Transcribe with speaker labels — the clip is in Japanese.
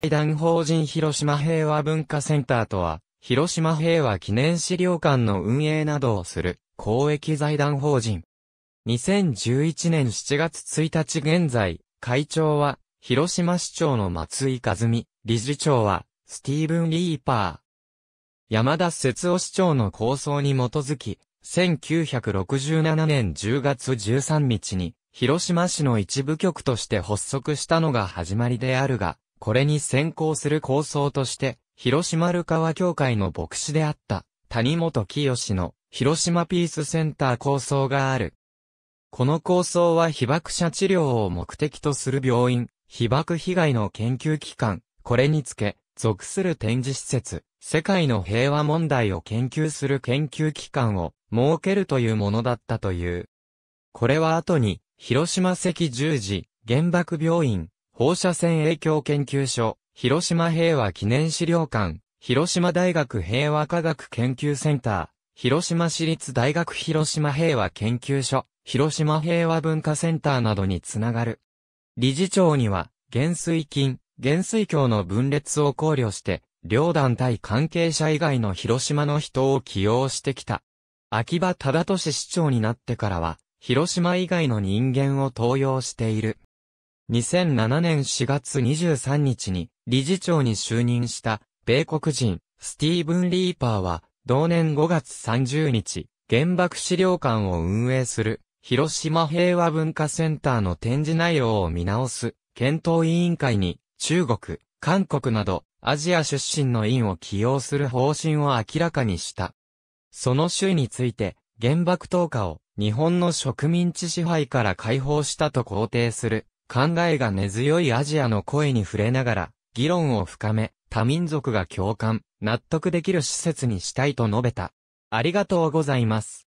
Speaker 1: 財団法人広島平和文化センターとは、広島平和記念資料館の運営などをする公益財団法人。2011年7月1日現在、会長は広島市長の松井和美、理事長はスティーブン・リーパー。山田節夫市長の構想に基づき、1967年10月13日に広島市の一部局として発足したのが始まりであるが、これに先行する構想として、広島ルカワ協会の牧師であった、谷本清の広島ピースセンター構想がある。この構想は被爆者治療を目的とする病院、被爆被害の研究機関、これにつけ、属する展示施設、世界の平和問題を研究する研究機関を設けるというものだったという。これは後に、広島赤十字、原爆病院、放射線影響研究所、広島平和記念資料館、広島大学平和科学研究センター、広島市立大学広島平和研究所、広島平和文化センターなどにつながる。理事長には、減水金、減水橋の分裂を考慮して、両団体関係者以外の広島の人を起用してきた。秋葉忠俊市長になってからは、広島以外の人間を登用している。2007年4月23日に理事長に就任した米国人スティーブン・リーパーは同年5月30日原爆資料館を運営する広島平和文化センターの展示内容を見直す検討委員会に中国、韓国などアジア出身の委員を起用する方針を明らかにした。その州について原爆投下を日本の植民地支配から解放したと肯定する考えが根強いアジアの声に触れながら、議論を深め、多民族が共感、納得できる施設にしたいと述べた。ありがとうございます。